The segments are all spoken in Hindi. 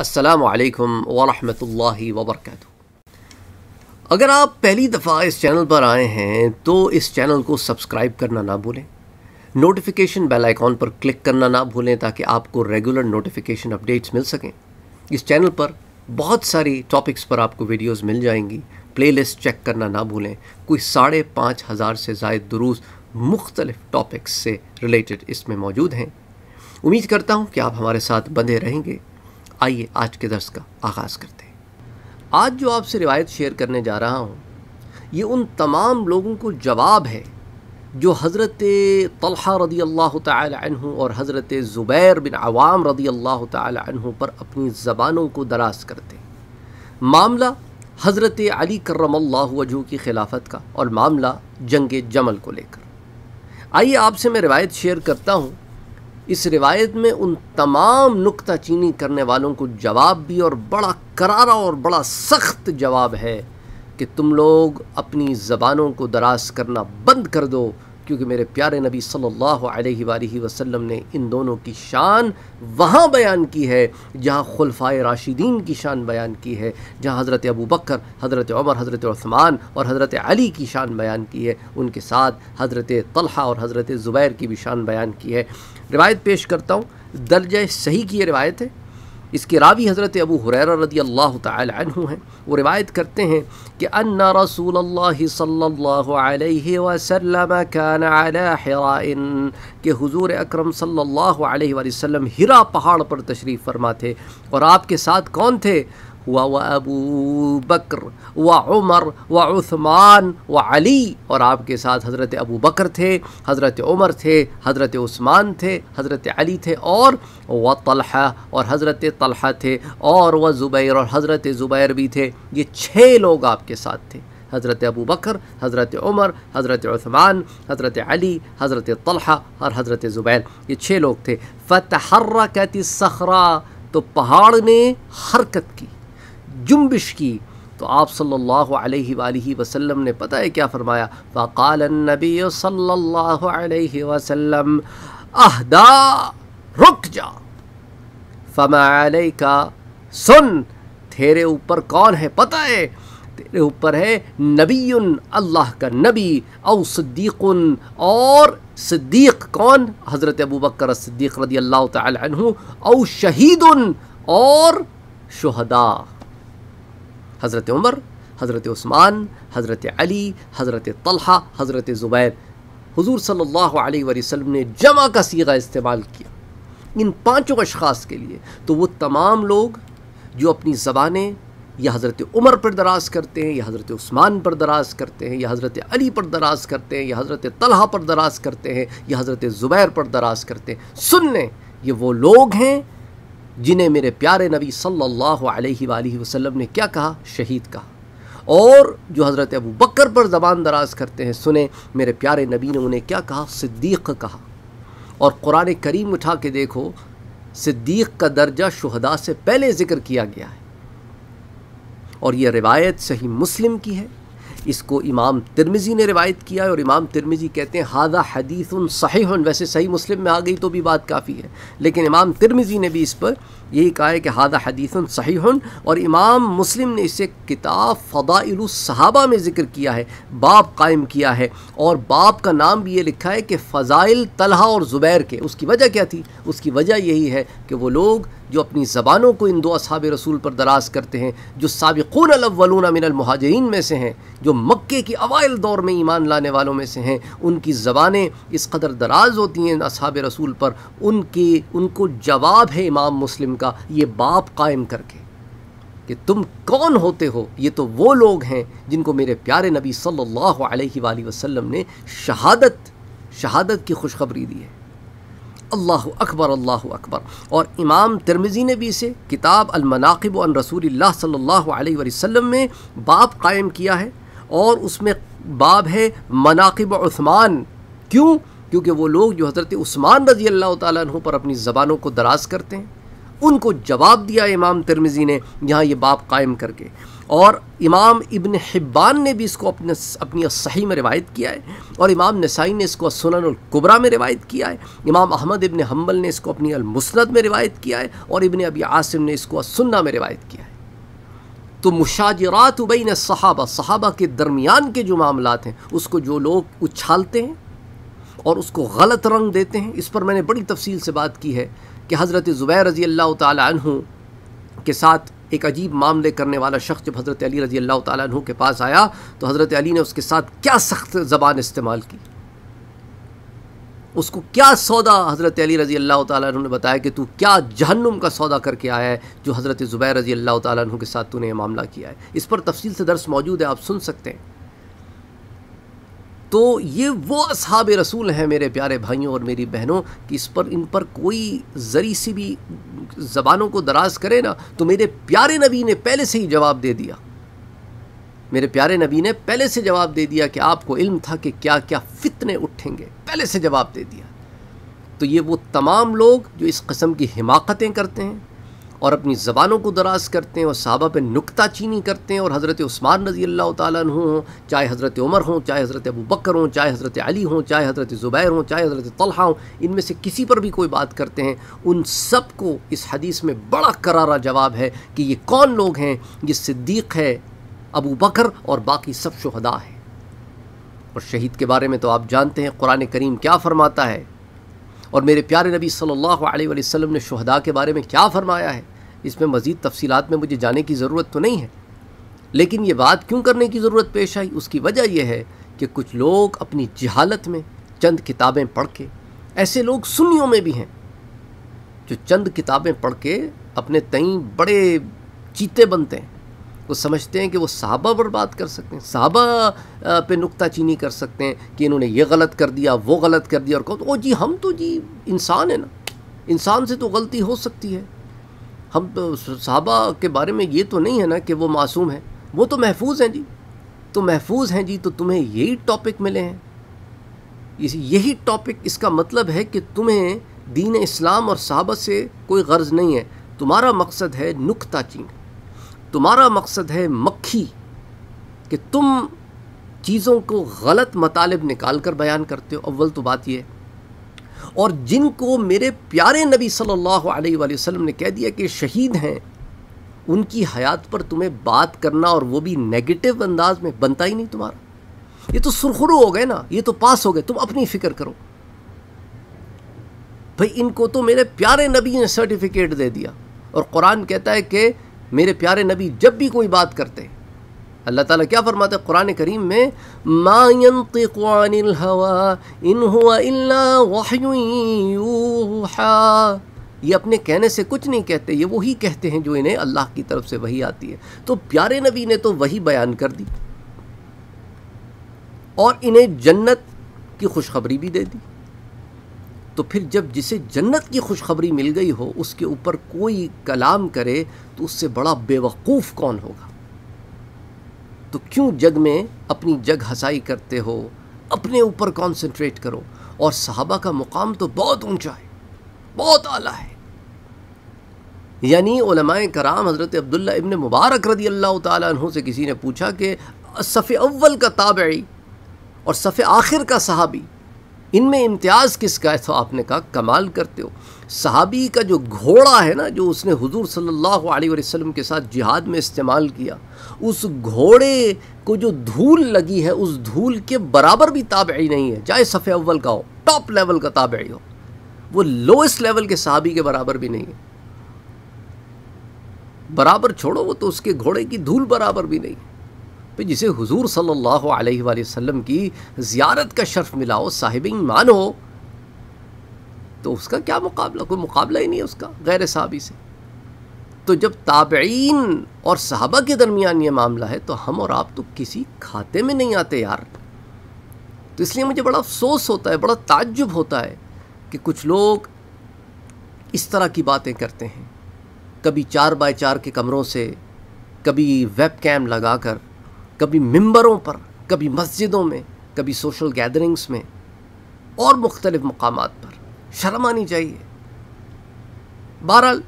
असलकम वरहमत ला वबरक अगर आप पहली दफ़ा इस चैनल पर आए हैं तो इस चैनल को सब्सक्राइब करना ना भूलें नोटिफिकेशन बेल आइकॉन पर क्लिक करना ना भूलें ताकि आपको रेगुलर नोटिफिकेशन अपडेट्स मिल सकें इस चैनल पर बहुत सारी टॉपिक्स पर आपको वीडियोस मिल जाएंगी प्लेलिस्ट चेक करना ना भूलें कोई साढ़े पाँच हज़ार से जायद दुरूस मुख्तलिफ़ टॉपिक्स से रिलेटेड इसमें मौजूद हैं उम्मीद करता हूँ कि आप हमारे साथ बंधे रहेंगे आइए आज के दर्श का आगाज़ करते हैं आज जो आपसे रिवायत शेयर करने जा रहा हूँ ये उन तमाम लोगों को जवाब है जो हज़रत तलहा रदी अल्लाह तहु और हज़रत ज़ुबैर बिन आवाम रदी अल्लाह तहु पर अपनी ज़बानों को दराज करते मामला हज़रत अली करम वजह की खिलाफत का और मामला जंग जमल को लेकर आइए आपसे मैं रिवायत शेयर करता हूँ इस रिवायत में उन तमाम नुकता चीनी करने वालों को जवाब भी और बड़ा करारा और बड़ा सख्त जवाब है कि तुम लोग अपनी ज़बानों को दराज करना बंद कर दो क्योंकि मेरे प्यारे नबी सल्लल्लाहु अलैहि वसल्लम ने इन दोनों की शान वहाँ बयान की है जहाँ खुलफाए राशिदीन की शान बयान की है जहाँ हज़रत अबू बकर हज़रत उमर हज़रत उस्मान और हज़रत अली की शान बयान की है उनके साथ हज़रत तलहा और हज़रत ज़ुबैर की भी शान बयान की है रिवायत पेश करता हूँ दर्ज सही की ये रिवायत है इसके रावी हज़रत अबू हुरैरा रदी अल्लाह तु हैं वो रिवायत करते हैं कि अन्ना रसूल सल्लल्लाहु के हजूर अक्रम सल्ला वसम हिरा पहाड़ पर तशरीफ़ फरमा थे और आपके साथ कौन थे हुआ व अबू बकर व उमर व उस्मान व अली और आपके साथ हज़रत अबू बकर थे हज़रत उमर थे हज़रत उस्मान थे हज़रत अली थे और व तलहा और हज़रत तलहा थे और वह ज़ुबैर और हज़रत ज़ुबैर भी थे ये छः लोग आपके साथ थे हज़रत अबू बकर हज़रत उमर हज़रत उस्मान हज़रत अली हज़रत तलहा और हज़रत ज़ुबैर ये छः लोग थे कहती सखरा तो पहाड़ ने हरकत की जुम्बिश की तो आप सल्लल्लाहु अलैहि सल्ला वसल्लम ने पता है क्या फरमाया फ़ाल नबी सल्लल्लाहु अलैहि वसल्लम अहदा रुक जा फमा का सुन तेरे ऊपर कौन है पता है तेरे ऊपर है नबी अल्लाह का नबी और सिद्दीक और सद्दीक कौन हज़रत अबू बकर सिद्दीक रदी अल्लाह तहु और शहीद और शहदा हज़रत उमर हज़रत उस्मान हज़रत अली हज़रत तलहा हज़रत ज़ुबैर हजूर सल्लल्लाहु ने जमा का सीगा इस्तेमाल किया इन पाँचों अशखास के लिए तो वो तमाम लोग जो अपनी ज़बानें या हज़रत उमर पर दराज करते हैं या हज़रत उस्मान पर दराज करते हैं या हज़रत अली पर दराज करते हैं या हज़रत तलहा पर दराज करते हैं या हज़रत ज़ुबैर पर दराज करते हैं सुन लें ये वो लोग हैं जिन्हें मेरे प्यारे नबी सल्लल्लाहु अलैहि वसल्लम ने क्या कहा शहीद कहा और जो हज़रत अबू बकर पर ज़बान दराज करते हैं सुने मेरे प्यारे नबी ने उन्हें क्या कहा सिद्दीक़ कहा और क़ुरान करीम उठा के देखो सिद्दीक़ का दर्जा शहदा से पहले ज़िक्र किया गया है और यह रिवायत सही मुस्लिम की है इसको इमाम तिरमिज़ी ने रिवायत किया है और इमाम तिरमिज़ी कहते हैं हादा हदीस सही वैसे सही मुस्लिम में आ गई तो भी बात काफ़ी है लेकिन इमाम तिरमिज़ी ने भी इस पर यही कहा है कि हादा हदीसुन सही और इमाम मुस्लिम ने इसे किताब फ़दाइल में ज़िक्र किया है बाप कायम किया है और बाप का नाम भी ये लिखा है कि फ़ज़ाइल तलहा और ज़ुबैर के उसकी वजह क्या थी उसकी वजह यही है कि वो लोग जो अपनी ज़बानों को इन दो असाब रसूल पर दराज करते हैं जो सबकून अलवलून मिन में से हैं जो मक्के की अवैल दौर में ईमान लाने वालों में से हैं उनकी ज़बानें इस कदर दराज होती हैं असाब रसूल पर उनके उनको जवाब है इमाम मुस्लिम का ये बाप कायम करके कि तुम कौन होते हो ये तो वो लोग हैं जिनको मेरे प्यारे नबी सल्ला वसम ने शहादत शहादत की खुशखबरी दी है अल्लाह अकबर अल्लाह अकबर और इमाम तिरमिज़ी ने भी इसे किताब अलमनाकब अन रसूल सल्ला वसम में बाब कायम किया है और उसमें बाब है मनाकब उस्मान क्यों क्योंकि वो लोग जो हज़रत उस्मान रज़ी अल्लाह तु पर अपनी ज़बानों को दराज करते हैं उनको जवाब दिया इमाम तिरमिज़ी ने यहाँ ये बाप कायम करके और इमाम इबन हिब्बान ने भी इसको अपने अपनी सही में रिवायत किया है और इमाम नसाई ने इसको सुनन कुबरा में रिवायत किया है इमाम अहमद इबन हम्बल ने इसको अपनी अलमुसनद में रिवायत किया है और इबन अबी आसिम ने इसको सुन्ना में रिवायत किया है तो मुशाजरात उबैन सहाबा सहाबा के दरमियान के जो मामला हैं उसको जो लोग उछालते हैं और उसको गलत रंग देते हैं इस पर मैंने बड़ी तफसील से बात की है कि हज़रत ज़ुबैर रज़ी अल्लाह तु के साथ एक अजीब मामले करने वाला शख्स जब हज़रत अली रज़ी अल्लाह तु के पास आया तो हज़रत अली ने उसके साथ क्या सख्त ज़बान इस्तेमाल की उसको क्या सौदा हज़रत अली रज़ी अल्लाह तु ने बताया कि तू क्या जहन्नुम का सौदा करके आया है जो हज़रत ज़ुबैर रज़ी अल्लाह तु के साथ तूने ये मामला किया है इस पर तफसील से दर्स मौजूद है आप सुन सकते हैं तो ये वो अब रसूल हैं मेरे प्यारे भाइयों और मेरी बहनों कि इस पर इन पर कोई ज़री सी भी ज़बानों को दराज करे ना तो मेरे प्यारे नबी ने पहले से ही जवाब दे दिया मेरे प्यारे नबी ने पहले से जवाब दे दिया कि आपको इल्म था कि क्या क्या फितने उठेंगे पहले से जवाब दे दिया तो ये वो तमाम लोग जो इस कस्म की हिमाकतें करते हैं और अपनी ज़बानों को दराज करते हैं और सहाबा पे नुकता चीनी करते हैं और हज़रत उस्मान रजी अल्लाह तु हों चाहे हज़रत उमर हों चाहे हज़रत अबू बकर हों चाहे हज़रत अली हों चाहे हज़रत ज़ुबैर हों चाहे हज़रत तलहा हों इनमें से किसी पर भी कोई बात करते हैं उन सब को इस हदीस में बड़ा करारा जवाब है कि ये कौन लोग हैं ये सिद्दीक़ है अबू बकर और बाकी सब शहदा हैं और शहीद के बारे में तो आप जानते हैं कुरान करीम क्या फ़रमाता है और मेरे प्यारे नबी सल्लल्लाहु अलैहि वसल्लम ने शहदा के बारे में क्या फ़रमाया है इसमें मज़ीद तफसीत में मुझे जाने की ज़रूरत तो नहीं है लेकिन ये बात क्यों करने की ज़रूरत पेश आई उसकी वजह यह है कि कुछ लोग अपनी जहालत में चंद किताबें पढ़ के ऐसे लोग सुनियों में भी हैं जो चंद किताबें पढ़ के अपने तई बड़े चीते बनते हैं वो समझते हैं कि वो साहबा पर बात कर सकते हैं साहबा पे नुकता चीनी कर सकते हैं कि इन्होंने ये गलत कर दिया वो गलत कर दिया और कहो तो ओ जी हम तो जी इंसान है ना इंसान से तो गलती हो सकती है हम तो साहबा के बारे में ये तो नहीं है ना कि वो मासूम है वो तो महफूज हैं जी तो महफूज हैं जी तो तुम्हें यही टॉपिक मिले हैं यही टॉपिक इसका मतलब है कि तुम्हें दीन इस्लाम और साहबा से कोई गर्ज नहीं है तुम्हारा मकसद है नुकता चीन तुम्हारा मकसद है मक्खी कि तुम चीज़ों को गलत मतालब निकाल कर बयान करते हो अव्वल तो बात यह है और जिनको मेरे प्यारे नबी सल्लल्लाहु अलैहि वसल्लम ने कह दिया कि शहीद हैं उनकी हयात पर तुम्हें बात करना और वो भी नेगेटिव अंदाज में बनता ही नहीं तुम्हारा ये तो सुरखरू हो गए ना ये तो पास हो गए तुम अपनी फ़िक्र करो भाई इनको तो मेरे प्यारे नबी ने सर्टिफिकेट दे दिया और कुरान कहता है कि मेरे प्यारे नबी जब भी कोई बात करते हैं अल्लाह ताला क्या फरमाते हैं कुरान करीम में मायन हवा इन हुआ ये अपने कहने से कुछ नहीं कहते ये वही कहते हैं जो इन्हें अल्लाह की तरफ से वही आती है तो प्यारे नबी ने तो वही बयान कर दी और इन्हें जन्नत की खुशखबरी भी दे दी तो फिर जब जिसे जन्नत की खुशखबरी मिल गई हो उसके ऊपर कोई कलाम करे तो उससे बड़ा बेवकूफ़ कौन होगा तो क्यों जग में अपनी जग हसाई करते हो अपने ऊपर कॉन्सेंट्रेट करो और सहाबा का मुकाम तो बहुत ऊंचा है बहुत आला है यानी कराम हज़रत अब्दुल्ला इबन मुबारक रदी अल्लाह तु से किसी ने पूछा कि सफ़े अव्वल का ताबड़ी और सफ़े आखिर का सहाबी इनमें इम्तियाज़ किसका है तो आपने कहा कमाल करते हो सहाबी का जो घोड़ा है ना जो उसने हुजूर सल्लल्लाहु अलैहि वसल्लम के साथ जिहाद में इस्तेमाल किया उस घोड़े को जो धूल लगी है उस धूल के बराबर भी ताबई नहीं है चाहे सफ़े अव्वल का हो टॉप लेवल का ताबई हो वो लोएस्ट लेवल के सहाबी के बराबर भी नहीं है बराबर छोड़ो वो तो उसके घोड़े की धूल बराबर भी नहीं पे जिसे हुजूर सल्लल्लाहु अलैहि वसल्लम की ज़ियारत का शर्फ मिला हो साहिब ईमान हो तो उसका क्या मुकाबला कोई मुकाबला ही नहीं है उसका गैर साहबी से तो जब ताबीन और साहबा के दरमियान ये मामला है तो हम और आप तो किसी खाते में नहीं आते यार तो इसलिए मुझे बड़ा अफसोस होता है बड़ा ताज्जुब होता है कि कुछ लोग इस तरह की बातें करते हैं कभी चार बाय चार के कमरों से कभी वेब कैम लगा कर कभी मंबरों पर कभी मस्जिदों में कभी सोशल गैदरिंग्स में और मुख्तलिफ मकाम पर शर्म आनी चाहिए बहरहाल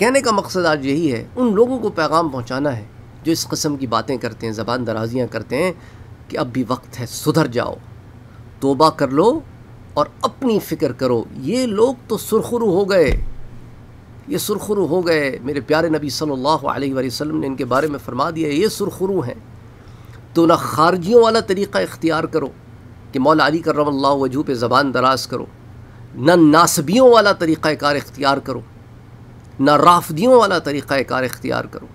कहने का मकसद आज यही है उन लोगों को पैगाम पहुँचाना है जो इस कस्म की बातें करते हैं ज़बान दराजियाँ करते हैं कि अब भी वक्त है सुधर जाओ तोबा कर लो और अपनी फ़िक्र करो ये लोग तो सुरखरू हो गए ये सुरखरू हो गए मेरे प्यारे नबी सल्लल्लाहु अलैहि वसल्लम ने इनके बारे में फरमा दिया ये सुरखरू हैं तो ना खारजियों वाला तरीक़ा इख्तियार करो कि मौला अली करम वजू पर ज़बान दराज करो ना नासबियों वाला कार इख्तियार करो ना राफदियों वाला कार इख्तियार करो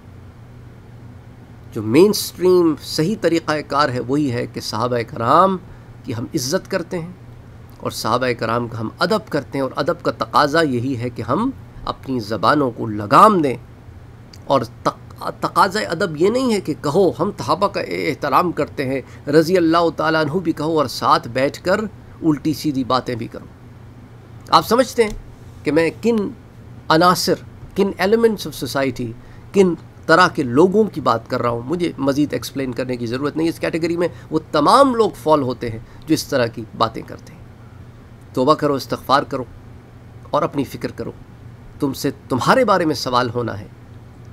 जो मेन स्ट्रीम सही कार है वही है कि साहब कराम की हम इज़्ज़त करते हैं और साहब कराम का हम अदब करते हैं और अदब का तकाजा यही है कि हम अपनी ज़बानों को लगाम दें और तक तकाज़ अदब ये नहीं है कि कहो हम तहबा का एहतराम करते हैं रज़ी अल्लाह तु भी कहो और साथ बैठ कर उल्टी सीधी बातें भी करो आप समझते हैं कि मैं किन अनासर किन एलिमेंट्स ऑफ सोसाइटी किन तरह के लोगों की बात कर रहा हूँ मुझे मज़ीद एक्सप्लेन करने की ज़रूरत नहीं इस कैटेगरी में वो तमाम लोग फॉल होते हैं जो इस तरह की बातें करते हैं तोबा करो इस्तफ़ार करो और अपनी फ़िक्र करो तुमसे तुम्हारे बारे में सवाल होना है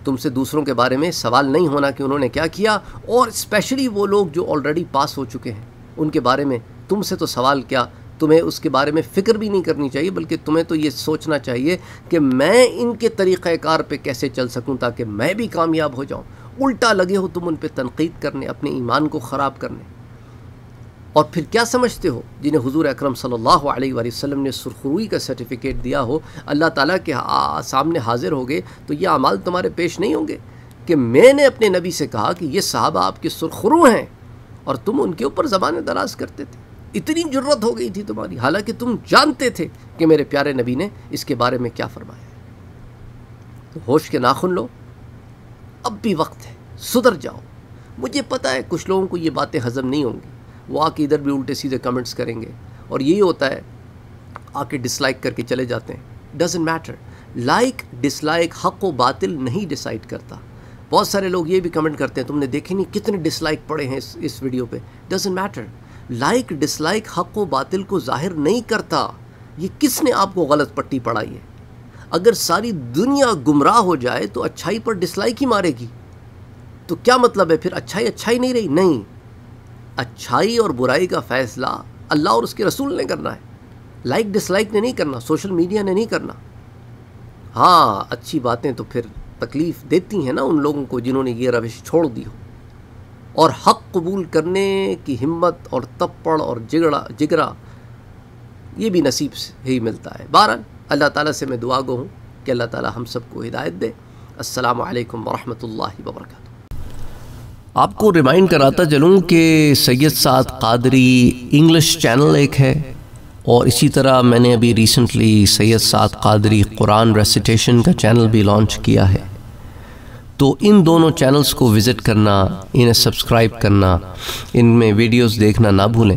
तुमसे दूसरों के बारे में सवाल नहीं होना कि उन्होंने क्या किया और स्पेशली वो लोग जो ऑलरेडी पास हो चुके हैं उनके बारे में तुमसे तो सवाल क्या तुम्हें उसके बारे में फ़िक्र भी नहीं करनी चाहिए बल्कि तुम्हें तो ये सोचना चाहिए कि मैं इनके तरीक़ार पर कैसे चल सकूँ ताकि मैं भी कामयाब हो जाऊँ उल्टा लगे हो तुम उन पर तनकीद करने अपने ईमान को ख़राब करने और फिर क्या समझते हो जिन्हें हुजूर अकरम सल्लल्लाहु अलैहि वसल्लम ने सुरखरुई का सर्टिफिकेट दिया हो अल्लाह ताला के आ, सामने हाजिर हो गए तो ये अमाल तुम्हारे पेश नहीं होंगे कि मैंने अपने नबी से कहा कि ये साहबा आपके सुरखरु हैं और तुम उनके ऊपर ज़बान दराज करते थे इतनी जरूरत हो गई थी तुम्हारी हालांकि तुम जानते थे कि मेरे प्यारे नबी ने इसके बारे में क्या फरमाया तो होश के नाखुन लो अब भी वक्त है सुधर जाओ मुझे पता है कुछ लोगों को ये बातें हजम नहीं होंगी वाक इधर भी उल्टे सीधे कमेंट्स करेंगे और यही होता है आके डिसलाइक करके चले जाते हैं डजेंट मैटर लाइक डिसलाइक हक व बातिल नहीं डिसाइड करता बहुत सारे लोग ये भी कमेंट करते हैं तुमने देखे नहीं कितने डिसलाइक पड़े हैं इस इस वीडियो पे डजेंट मैटर लाइक डिसलाइक हक व बातिल को जाहिर नहीं करता ये किसने आपको गलत पट्टी पढ़ाई है अगर सारी दुनिया गुमराह हो जाए तो अच्छाई पर डिसलाइक ही मारेगी तो क्या मतलब है फिर अच्छाई अच्छाई नहीं रही नहीं अच्छाई और बुराई का फ़ैसला अल्लाह और उसके रसूल ने करना है लाइक डिसलाइक ने नहीं करना सोशल मीडिया ने नहीं करना हाँ अच्छी बातें तो फिर तकलीफ़ देती हैं ना उन लोगों को जिन्होंने ये रविश छोड़ दी हो और हक कबूल करने की हिम्मत और तप्पड़ और जिगड़ा जिगरा ये भी नसीब से ही मिलता है बहरहाल अल्लाह ताला से मैं दुआ गो हूँ कि अल्लाह ताला हम सबको हिदायत दे असलकम वरहमल वर्का आपको रिमाइंड कराता चलूँ कि सैयद साद कादरी इंग्लिश चैनल एक है और इसी तरह मैंने अभी recently Syed Saad Qadri Quran recitation का चैनल भी लॉन्च किया है तो इन दोनों चैनल्स को विज़िट करना इन्हें सब्सक्राइब करना इनमें वीडियोस देखना ना भूलें